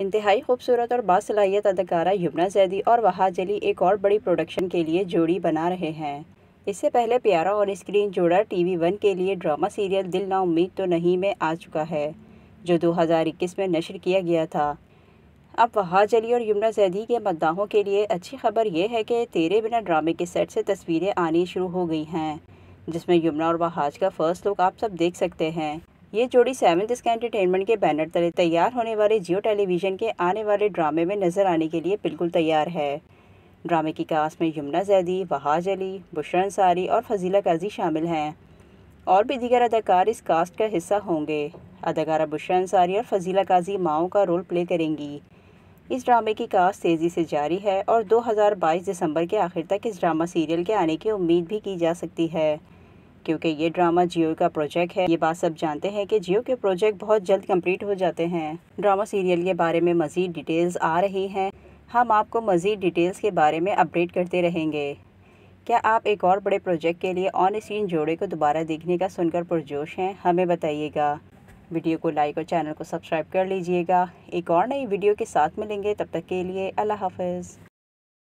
इंतहाई खूबसूरत और बासलाहियत अदकारा युमना जैदी और वहाज अली एक और बड़ी प्रोडक्शन के लिए जोड़ी बना रहे हैं इससे पहले प्यारा और स्क्रीन जोड़ा टीवी वन के लिए ड्रामा सीरियल दिल ना उम्मीद तो नहीं में आ चुका है जो 2021 में नशर किया गया था अब वहाज अली और यमुना जैदी के मद्दाहों के लिए अच्छी खबर यह है कि तेरे बिना ड्रामे के सेट से तस्वीरें आनी शुरू हो गई हैं जिसमें यमुना और वहाज का फर्स्ट लुक आप सब देख सकते हैं ये जोड़ी सेवन्थ इसके एंटरटेनमेंट के बैनर तले तैयार होने वाले जियो टेलीविज़न के आने वाले ड्रामे में नज़र आने के लिए बिल्कुल तैयार है ड्रामे की कास्ट में यमुना जैदी वहाज अली बुशर अंसारी और फजीला काजी शामिल हैं और भी दीगर अदाकार इस कास्ट का हिस्सा होंगे अदाकारा बुशर अंसारी और फजीला काजी माओ का रोल प्ले करेंगी इस ड्रामे की कास्ट तेज़ी से जारी है और 2022 दिसंबर के आखिर तक इस ड्रामा सीरियल के आने की उम्मीद भी की जा सकती है क्योंकि ये ड्रामा जियो का प्रोजेक्ट है ये बात सब जानते हैं कि जियो के प्रोजेक्ट बहुत जल्द कंप्लीट हो जाते हैं ड्रामा सीरियल के बारे में मज़ीद डिटेल्स आ रही हैं हम आपको मज़ीद डिटेल्स के बारे में अपडेट करते रहेंगे क्या आप एक और बड़े प्रोजेक्ट के लिए ऑन स्क्रीन जोड़े को दोबारा देखने का सुनकर पुरजोश हैं हमें बताइएगा वीडियो को लाइक और चैनल को सब्सक्राइब कर लीजिएगा एक और नई वीडियो के साथ मिलेंगे तब तक के लिए अल्लाह हाफिज़